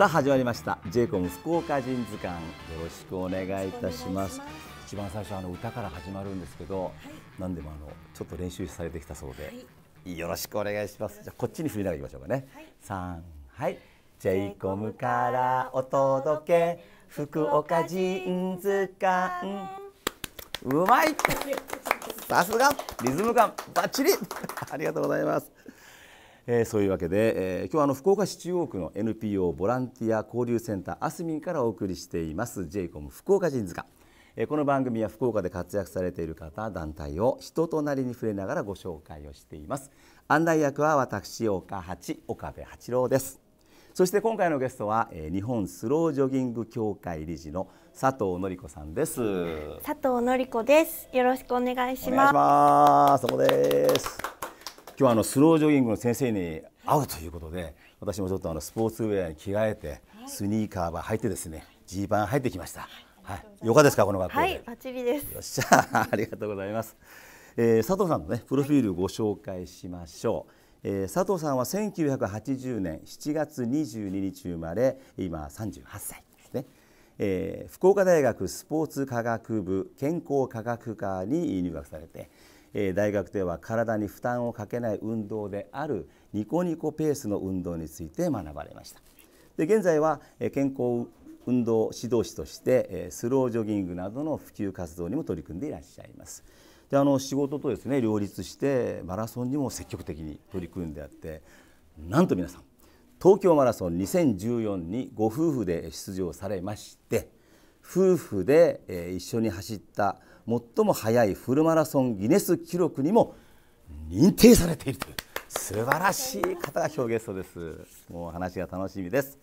さあ始まりました j コム福岡人図鑑よろしくお願いいたします一番最初あの歌から始まるんですけど、はい、何でもあのちょっと練習されてきたそうで、はい、よろしくお願いしますじゃこっちに振りながら行きましょうかね、はい、はい j コムからお届け福岡人図鑑うまいさすがリズム感バッチリ ありがとうございますえー、そういうわけで、えー、今日はあの福岡市中央区の NPO ボランティア交流センターアスミンからお送りしています JCOM 福岡人塚、えー、この番組は福岡で活躍されている方団体を人となりに触れながらご紹介をしています案内役は私岡八岡部八郎ですそして今回のゲストは、えー、日本スロージョギング協会理事の佐藤典子さんです。佐藤典子です。よろしくお願いします。お願いします。そこです。今日はあのスロージョギングの先生に会うということで私もちょっとあのスポーツウェアに着替えて、スニーカーは履いてですねジーパン入ってきました。はい、よかですかこの学校で。はい、バッチリです。よっしゃ、ありがとうございます。えー、佐藤さんのねプロフィールをご紹介しましょう、えー、佐藤さんは1980年7月22日生まれ今38歳ですね、えー、福岡大学スポーツ科学部健康科学科に入学されて、え大学では体に負担をかけない運動であるニコニコペースの運動について学ばれましたで現在は健康運動指導士としてスロージョギングなどの普及活動にも取り組んでいらっしゃいますであの仕事とですね両立してマラソンにも積極的に取り組んであってなんと皆さん東京マラソン2014にご夫婦で出場されまして夫婦で一緒に走った最も速いフルマラソンギネス記録にも認定されているという素晴らしい方が表現そうですもう話が楽しみです、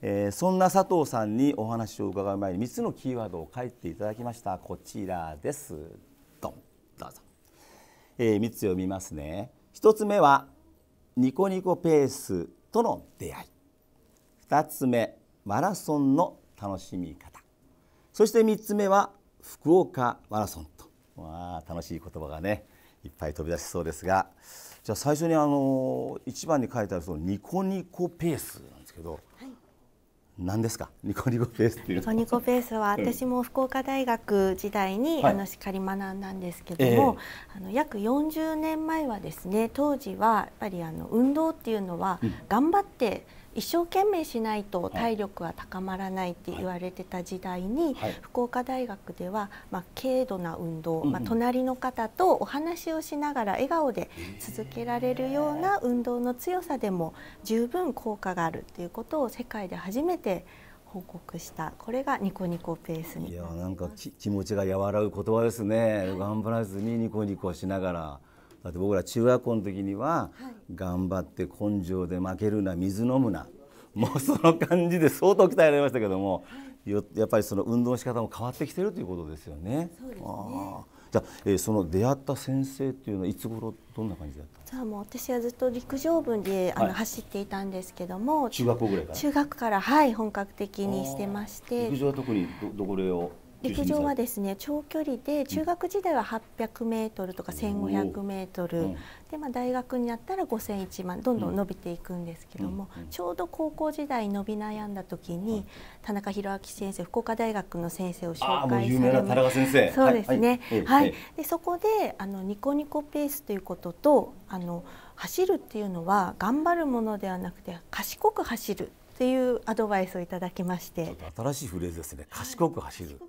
えー、そんな佐藤さんにお話を伺う前に3つのキーワードを書いていただきましたこちらですどんどうぞ、えー、3つ読みますね1つ目はニコニコペースとの出会い2つ目マラソンの楽しみ方そして3つ目は福岡マラソンと、わあ、楽しい言葉がねいっぱい飛び出しそうですがじゃあ最初にあの一番に書いてあるそのニコニコペースなんですけど、はい何ですかニコニコペースっていうニコニコペースは私も福岡大学時代に、あのしっかり学んだんですけども、えー、あの約40年前はですね当時はやっぱりあの運動っていうのは頑張って、うん一生懸命しないと体力は高まらないって言われてた時代に、はい、福岡大学では、まあ、軽度な運動、うん、まあ、隣の方とお話をしながら笑顔で続けられるような運動の強さでも十分効果があるっていうことを世界で初めて報告したこれがニコニコペースにいやなんか気持ちが和らぐ言葉ですね頑張らずにニコニコしながら。だって僕ら中学校の時には、頑張って根性で負けるな水飲むなもうその感じで相当鍛えられましたけども、やっぱりその運動の仕方も変わってきてるということですよね。そうですねあじゃえー、その出会った先生っていうのはいつ頃どんな感じだったじゃあもう私はずっと陸上部であの、はい、走っていたんですけども中学校ぐらいから中学からはい本格的にしてまして陸上は特にどどこでを陸上はですね長距離で中学時代は800メートルとか1500メートル、うん、でまあ大学になったら5000、1万どんどん伸びていくんですけども、うん、ちょうど高校時代伸び悩んだ時に、はい、田中弘明先生福岡大学の先生を紹介され田中先生そうですねはい、はいはい、でそこであのニコニコペースということとあの走るっていうのは頑張るものではなくて賢く走るっていうアドバイスをいただきまして新しいフレーズですね賢く走る,、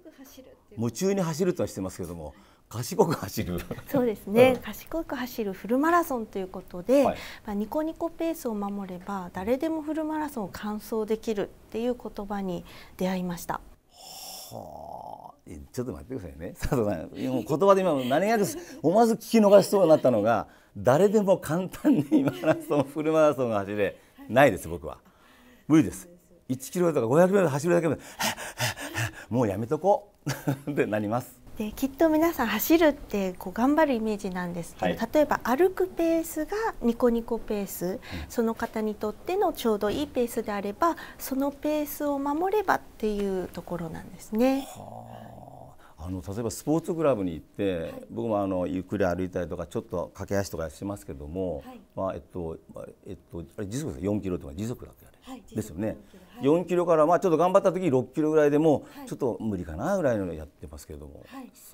夢中に走るとはしてますけども賢く走るそうですね、うん、賢く走るフルマラソンということで、はい、まあ、ニコニコペースを守れば誰でもフルマラソンを完走できるっていう言葉に出会いました。はあ、ちょっと待ってくださいね佐藤さん言葉で今何やる思わず聞き逃しそうになったのが誰でも簡単にマラソンフルマラソンが走れないです僕は。無理です1キロとか500メール走るだけで もうやめとこう でなりますできっと皆さん走るってこう頑張るイメージなんですけど、はい、例えば歩くペースがニコニコペース、うん、その方にとってのちょうどいいペースであればそのペースを守ればっていうところなんですね。あの例えばスポーツクラブに行って、はい、僕もあのゆっくり歩いたりとかちょっと駆け足とかしてますけども、はい、まあえっとえっとあれ時速4キロとか時速だっけですよね、はい4キロからまあちょっと頑張った時6キロぐらいでもちょっと無理かなぐらいのやってますけれども、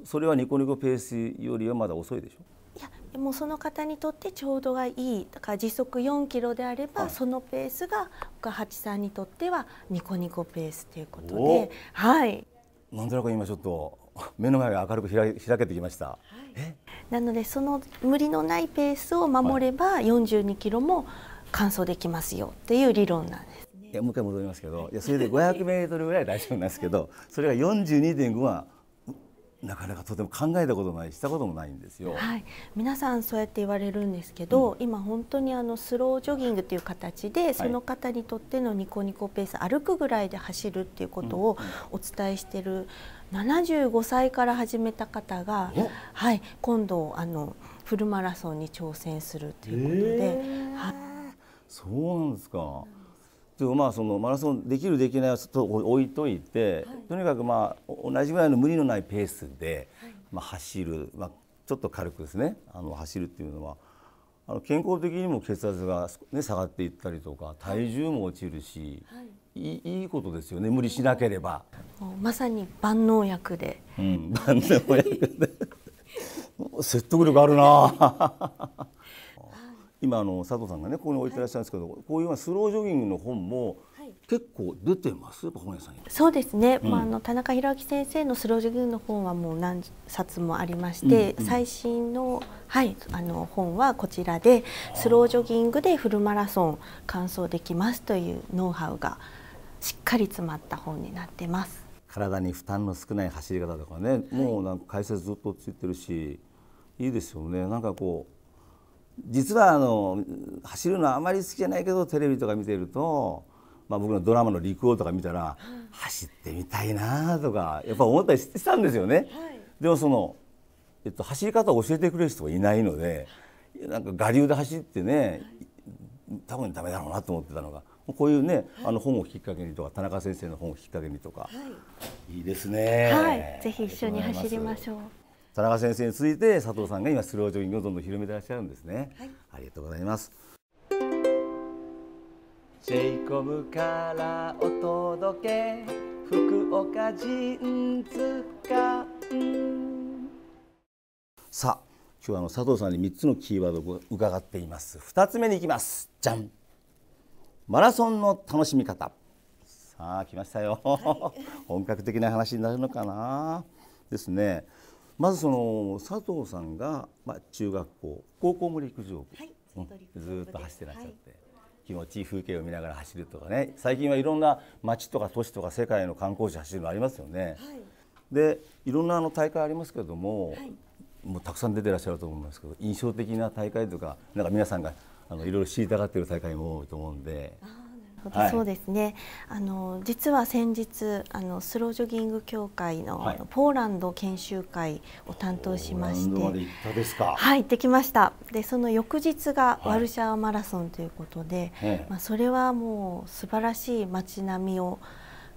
それはニコニコペースよりはまだ遅いでしょいやでもその方にとってちょうどがいいだから時速4キロであれば、そのペースが岡八さんにとってはニコニコペースということで、はい、なんとなく今ちょっと 目の前が明るく開けてきました、はい、なのでその無理のないペースを守れば、42キロも乾燥できますよっていう理論なんです、ね、いやもう一回戻りますけどいやそれで500 m ぐらい大丈夫なんですけど それが42.5はなかなかとても考えたことないしたこともないんですよ、はい、皆さんそうやって言われるんですけど、うん、今本当にあのスロージョギングという形でその方にとってのニコニコペース、はい、歩くぐらいで走るっていうことをお伝えしてる75歳から始めた方が、はい、今度あのフルマラソンに挑戦するということで。えーはいそうなんですか。でもまあそのマラソンできるできないと置いといて、はい、とにかくまあ同じぐらいの無理のないペースで、まあ、走る、まあ、ちょっと軽くですねあの走るっていうのはあの健康的にも血圧が、ね、下がっていったりとか体重も落ちるし、はい、い、いいことですよね無理しなければ。まさに万能薬で、うん、万能薬で 説得力あるな今あの佐藤さんがねここに置いてらっしゃるんですけど、はい、こういうスロージョギングの本も結構出てます、はい、本屋さんにそうですね、うん、まあ、あの田中宏明先生のスロージョギングの本はもう何冊もありまして、うんうん、最新の,、はい、あの本はこちらでスロージョギングでフルマラソン完走できますというノウハウがしっかり詰まった本になってます。体に負担の少ない走り方とかね、はい、もうなんか解説ずっとついてるしいいですよねなんかこう実はあの走るのあまり好きじゃないけどテレビとか見てると、まあ、僕のドラマの「陸王」とか見たら、走ってみたいなとかやっぱ思ったりしたんですよね。でもその、えっと、走り方を教えてくれる人がいないのでなんか我流で走ってね、多分ダメだろうなと思ってたのがこういうね、あの本をきっかけにとか田中先生の本をきっかけにとか、い、いですね、はい、ぜひ一緒に走りましょう。田中先生について佐藤さんが今スロージョギングをどんどん広めていらっしゃるんですね、はい、ありがとうございますジェイコムからお届け福岡人塚さあ今日はあの佐藤さんに3つのキーワードを伺っています2つ目に行きますじゃんマラソンの楽しみ方さあ来ましたよ、はい、本格的な話になるのかなですねまずその佐藤さんが、まあ、中学校高校も陸上部、はいうん、ずっと走ってらっしゃって、はい、気持ちいい風景を見ながら走るとかね最近はいろんな街とか都市とか世界の観光地走るのありますよね。はい、でいろんなあの大会ありますけれども、もうたくさん出てらっしゃると思いますけど印象的な大会とかなんか皆さんがあのいろいろ知りたがっている大会も多いと思うんで。はい、そうですねあの実は先日あのスロージョギング協会の、はい、ポーランド研修会を担当しましてはい行ってきましたでその翌日がワルシャワマラソンということで、はい、まあ、それはもう素晴らしい街並みを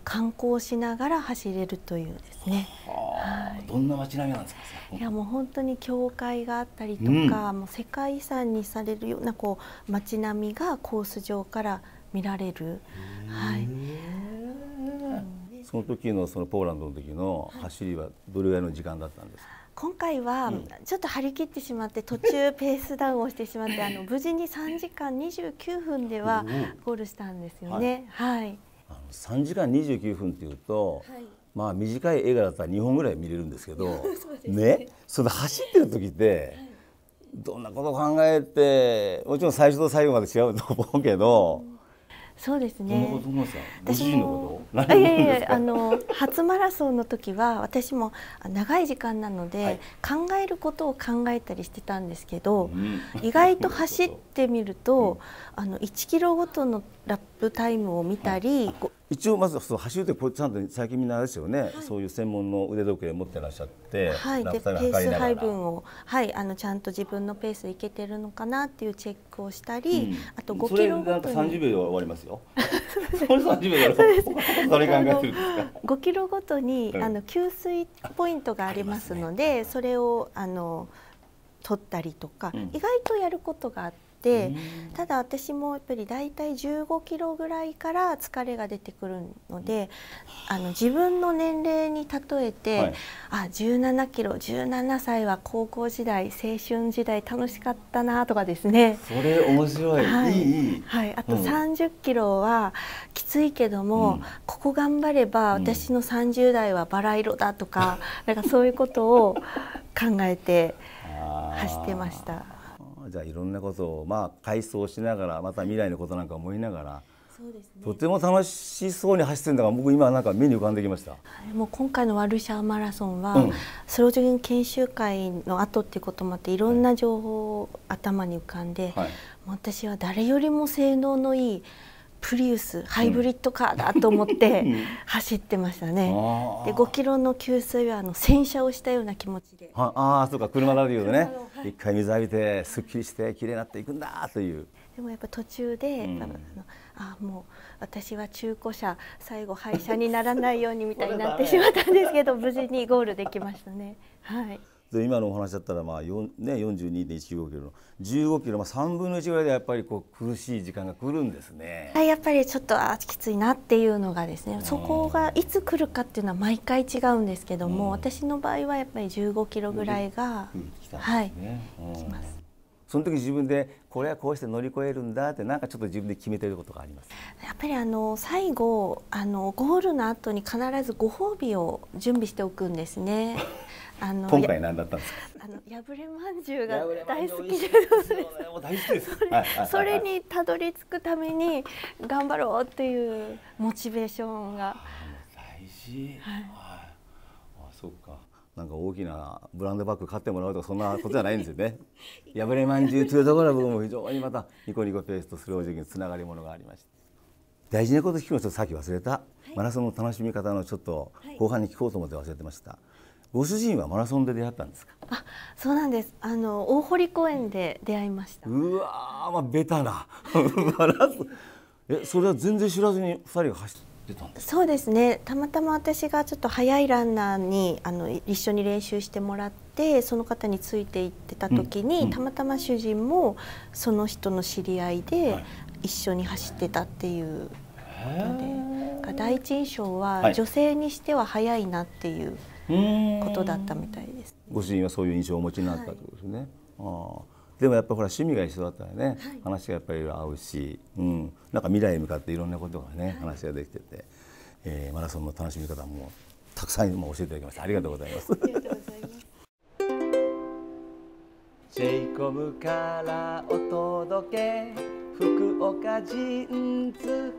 観光しながら走れるというですね。はあ、どんな街並みなんですか。いやもう本当に教会があったりとか、うん、もう世界遺産にされるようなこう街並みがコース上から見られる。はい。その時のそのポーランドの時の走りはどれぐらいの時間だったんですか。今回はちょっと張り切ってしまって途中ペースダウンをしてしまってあの無事に3時間29分ではゴールしたんですよね。うん、はい、あの3時間29分っていうと、はい、まあ短い映画だったら2本ぐらい見れるんですけど ね、ね、その走ってる時って、どんなことを考えてもちろん最初と最後まで違うと思うけど、そうですね。私もいやいやあの初マラソンの時は私も長い時間なので、はい、考えることを考えたりしてたんですけど、うん、意外と走ってみると、うん、あの1キロごとのラップタイムを見たり、はい一応まずその走るうちゃんと最近みんなですよね、はい、そういう専門の腕時計を持ってらっしゃって、はい、でペース配分を、はい、あのちゃんと自分のペースいけてるのかなっていうチェックをしたり、うん、あと5キロごとにそれ秒で終わりますよ それ30秒それ考えてるんですか5 キロごとに、あの給水ポイントがありますので、ね、それをあの取ったりとか、うん、意外とやることがあって。てただ私もやっぱり大体15キロぐらいから疲れが出てくるのであの自分の年齢に例えて、はい、あ17キロ17歳は高校時代青春時代楽しかったなとかですねそれ面白い、はい、いいはい、あと30キロはきついけども、うん、ここ頑張れば私の30代はバラ色だとか、うん、なんかそういうことを考えて走ってました。じゃあいろんなことをまあ回想しながらまた未来のことなんか思いながら。そうですね、とても楽しそうに走ってるんだから僕今なんか目に浮かんできました、はい、もう今回のワルシャワマラソンは、うん、スロージョギング研修会の後っていうこともあっていろんな情報を頭に浮かんで、はい、私は誰よりも性能のいいプリウスハイブリッドカーだと思って走ってましたね、で5キロの給水はあの洗車をしたような気持ちでああそうか車だというとね、はい、一回水浴びてすっきりして綺麗になっていくんだというでもやっぱ途中で、うん、あのあもう私は中古車最後廃車にならないようにみたいになってしまったんですけど無事にゴールできましたねはい。で今のお話だったらまあ、ね、42.195キロの15キロ、まあ、3分の1ぐらいでやっぱりこう苦しい時間が来るんですね。はい、やっぱりちょっとあきついなっていうのがですねそこがいつ来るかっていうのは毎回違うんですけども、うん、私の場合はやっぱり15キロぐらいが、うん、ね、はい、うん、きます。その時自分でこれはこうして乗り越えるんだってなんかちょっと自分で決めてることがありますやっぱりあの最後あのゴールの後に必ずご褒美を準備しておくんですねあの今回何だったんですか。あの破れ饅頭が大好きです。それにたどり着くために頑張ろうっていうモチベーションが。大事。はい。あそうか。なんか大きなブランドバッグ買ってもらうとかそんなことじゃないんですよね。破れまんじゅうというところは僕も非常にまたニコニコペースとスロージングつながりものがありまして大事なこと聞くのちとさっき忘れた、はい、マラソンの楽しみ方のちょっと後半に聞こうと思って忘れてました。はいご主人はマラソンで出会ったんですか。あ、そうなんです。あの大堀公園で出会いました。うわまあベタな マラソン。え、それは全然知らずに二人が走ってたんですそうですね。たまたま私がちょっと早いランナーにあの一緒に練習してもらって、その方について行ってた時に、うんうん、たまたま主人もその人の知り合いで、一緒に走ってたっていうことで。第一印象は女性にしては早いなっていう。はいことだったみたいです。ご主人はそういう印象を持ちになったということですね。はい、あでもやっぱりほら趣味が一緒だったらね、はい、話がやっぱり合うし、うん、なんか未来に向かっていろんなことがね、はい、話ができてて、えー、マラソンの楽しみ方もたくさんも教えていただきましたありがとうございます。ありがとうございます。ジェイコムからお届け福岡人ンズ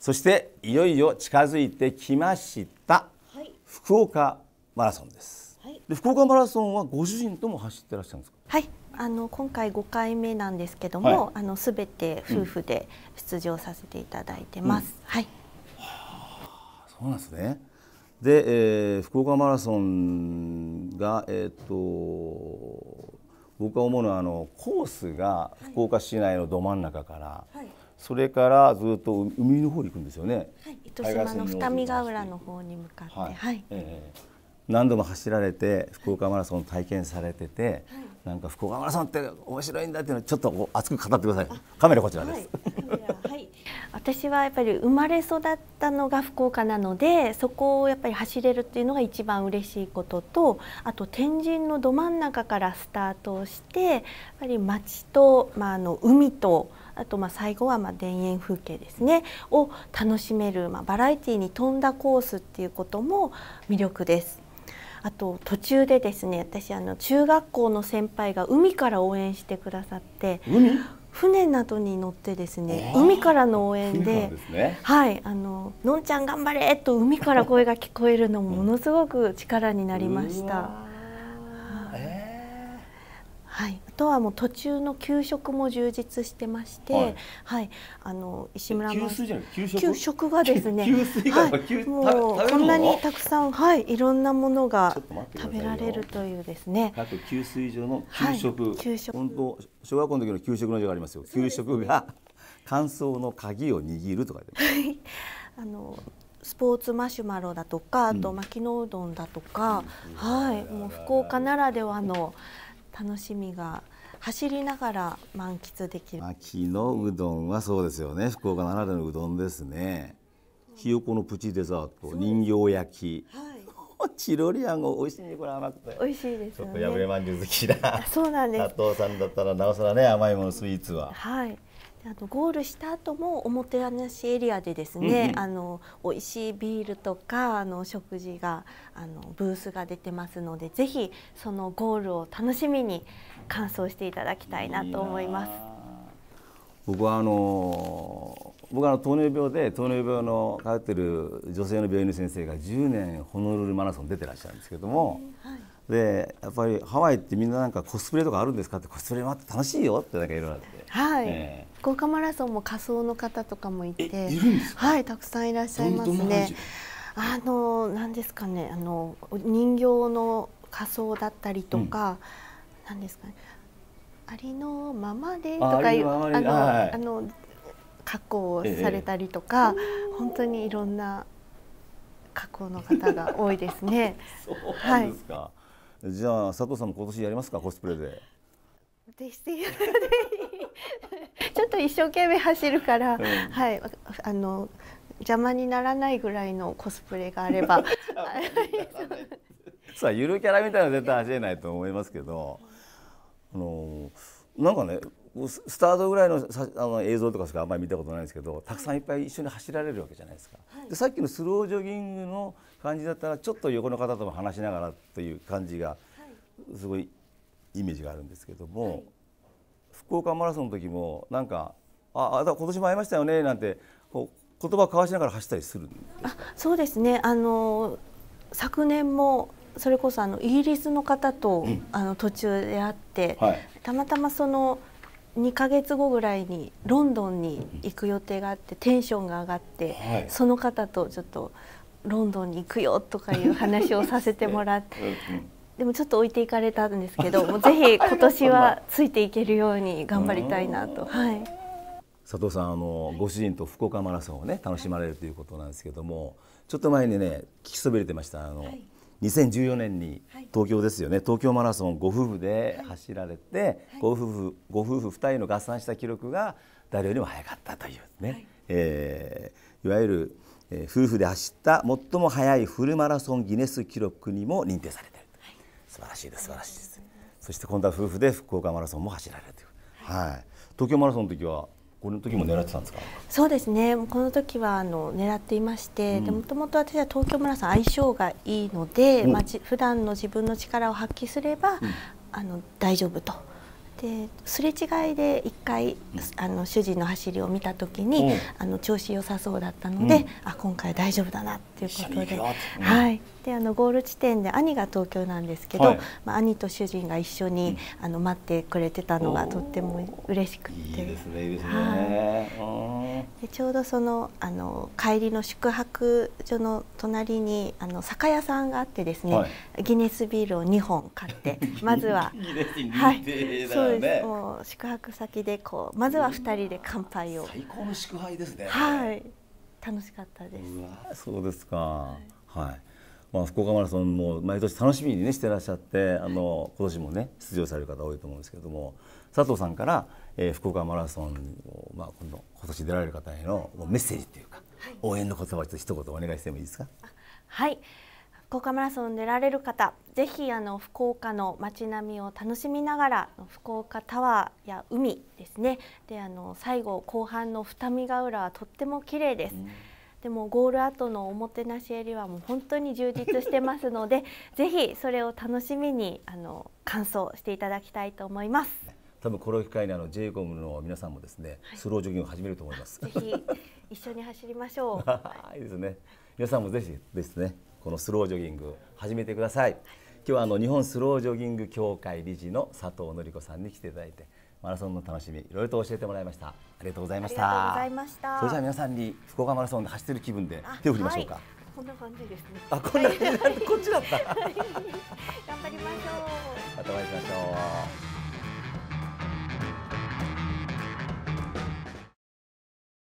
そしていよいよ近づいてきました、はい、福岡マラソンです、はい、で福岡マラソンはご主人とも走ってらっしゃるんですかはいあの今回5回目なんですけども、はい、あの全て夫婦で出場させていただいてます、うん、はい、はそうなんですねで、えー、福岡マラソンがえっ、ー、と僕は思うのはあのコースが福岡市内のど真ん中から、はいそれからずっと海の方行くんですよね。はい、糸島の二見ヶ浦の方に向かって、はい、はい、えー、何度も走られて福岡マラソン体験されてて、はい、なんか福岡マラソンって面白いんだっていうのをちょっと熱く語ってください。カメラこちらです。はい、はい、私はやっぱり生まれ育ったのが福岡なのでそこをやっぱり走れるっていうのが一番嬉しいこととあと天神のど真ん中からスタートをしてやっぱり町と、まあ、あの海と。あとまあ最後はま田園風景ですねを楽しめる、まあ、バラエティーに富んだコースっていうことも魅力です。あと途中でですね私あの中学校の先輩が海から応援してくださって船などに乗ってですね、海からの応援で、ね、はいあののんちゃん頑張れと海から声が聞こえるのもものすごく力になりました。とはもう途中の給食も充実してまして、はい、はい、あの石村給水給食がですね、はい、もうこんなにたくさんはいいろんなものが食べられるというですね。あと給水所の給食、はい、給食本当小学校の時の給食の授がありますよ。給食が乾燥 の鍵を握るとか あのスポーツマシュマロだとかあと牧野うどんだとか、うん、はいもう福岡ならではの。楽しみが走りながら満喫できる秋のうどんはそうですよね福岡ならでのうどんですねひよこのプチデザート人形焼き、はい チロリアンが美味しいねこれ甘くて美味しいです、ね、ちょっと破れまんじゅう好きだそうなんです佐藤さんだったらなおさらね甘いものスイーツははいあのゴールした後もおもてなしエリアでですね、うんうん、あの美味しいビールとかあの食事があのブースが出てますのでぜひそのゴールを楽しみに完走していただきたいなと思います。僕はあの僕はあの糖尿病で糖尿病の通ってる女性の病院の先生が10年ホノルルマラソン出てらっしゃるんですけども、はいでやっぱりハワイってみんななんかコスプレとかあるんですかってコスプレもあって楽しいよってなんかいろいろあって。はい、えー、福岡マラソンも仮装の方とかもいてはいたくさんいらっしゃいますね。あの何ですかねあの人形の仮装だったりとか、うん、なんですかねありのままでとかいうあの、はい、あの加工をされたりとか、ええ、本当にいろんな加工の方が多いですね。そうですか。はいじゃあ佐藤さんも今年やりますかコスプレで。でしてちょっと一生懸命走るから、うん、はいあの邪魔にならないぐらいのコスプレがあれば。さあゆるキャラみたいなの絶対走れないと思いますけど、あのなんかねスタートぐらいのあの映像とかしかあんまり見たことないんですけどたくさんいっぱい一緒に走られるわけじゃないですか、はい、でさっきのスロージョギングの感じだったらちょっと横の方とも話しながらという感じがすごいイメージがあるんですけども、はい、福岡マラソンの時もなんか「ああ今年も会いましたよね」なんてこう言葉交わしながら走ったりするあそうですねあの昨年もそれこそあのイギリスの方と、うん、あの途中で会って、はい、たまたまその2か月後ぐらいにロンドンに行く予定があってテンションが上がって、はい、その方とちょっとロンドンに行くよとかいう話をさせてもらってでもちょっと置いていかれたんですけどもうぜひ 今年はついていけるように頑張りたいなと。はい佐藤さんあのご主人と福岡マラソンをね楽しまれるということなんですけどもちょっと前にね聞きそびれてましたあの、はい2014年に東京ですよね、はい、東京マラソンご夫婦で走られて、はい、ご夫婦ご夫婦2人の合算した記録が誰よりも早かったというね、はいえー、いわゆる、えー、夫婦で走った最も速いフルマラソンギネス記録にも認定されている、はい、素晴らしいです素晴らしいです、そして今度は夫婦で福岡マラソンも走られている、はい、東京マラソンの時はこの時も狙ってたんですかそうですねこの時はあの狙っていまして、うん、でもともと私は東京村さん相性がいいので、うんまあ、普段の自分の力を発揮すれば、うん、あの大丈夫と。ですれ違いで一回あの主人の走りを見た時に、うん、あの調子良さそうだったので、うん、あ今回大丈夫だなっていうことで,、はい、であのゴール地点で兄が東京なんですけど、はい、まあ、兄と主人が一緒に、うん、あの待ってくれてたのがとっても嬉しくてはい、でちょうどそのあの帰りの宿泊所の隣にあの酒屋さんがあってですね、はい、ギネスビールを2本買って まずは。はい、そうそうです。もう宿泊先でこうまずは二人で乾杯を。最高の祝杯ですね。はい。楽しかったです。そうですか。はい、まあ福岡マラソンも毎年楽しみにねしてらっしゃって、あの今年もね出場される方多いと思うんですけれども、佐藤さんから、えー、福岡マラソンをまあ今度今年出られる方へのメッセージというか、はい、応援の言葉ちょっと一言お願いしてもいいですか。はい。福岡マラソン出られる方ぜひあの福岡の街並みを楽しみながら福岡タワーや海ですねであの最後後半の二見ヶ浦はとっても綺麗です。うんでもゴール後のおもてなしエリアも本当に充実してますので ぜひそれを楽しみにあの感想していただきたいと思います。多分この機会にあの J コムの皆さんもですね、はい、スロージョギングを始めると思います。ぜひ一緒に走りましょう。いいですね。皆さんもぜひですね。このスロージョギング始めてください。今日はあの日本スロージョギング協会理事の佐藤典子さんに来ていただいてマラソンの楽しみいろいろと教えてもらいましたありがとうございましたありがとうございましたそれじゃあ皆さんに福岡マラソンで走ってる気分で手を振りましょうか、はい、こんな感じですねあこんな感じ、はい、こっちだった、頑張りましょうまたお会いしましょう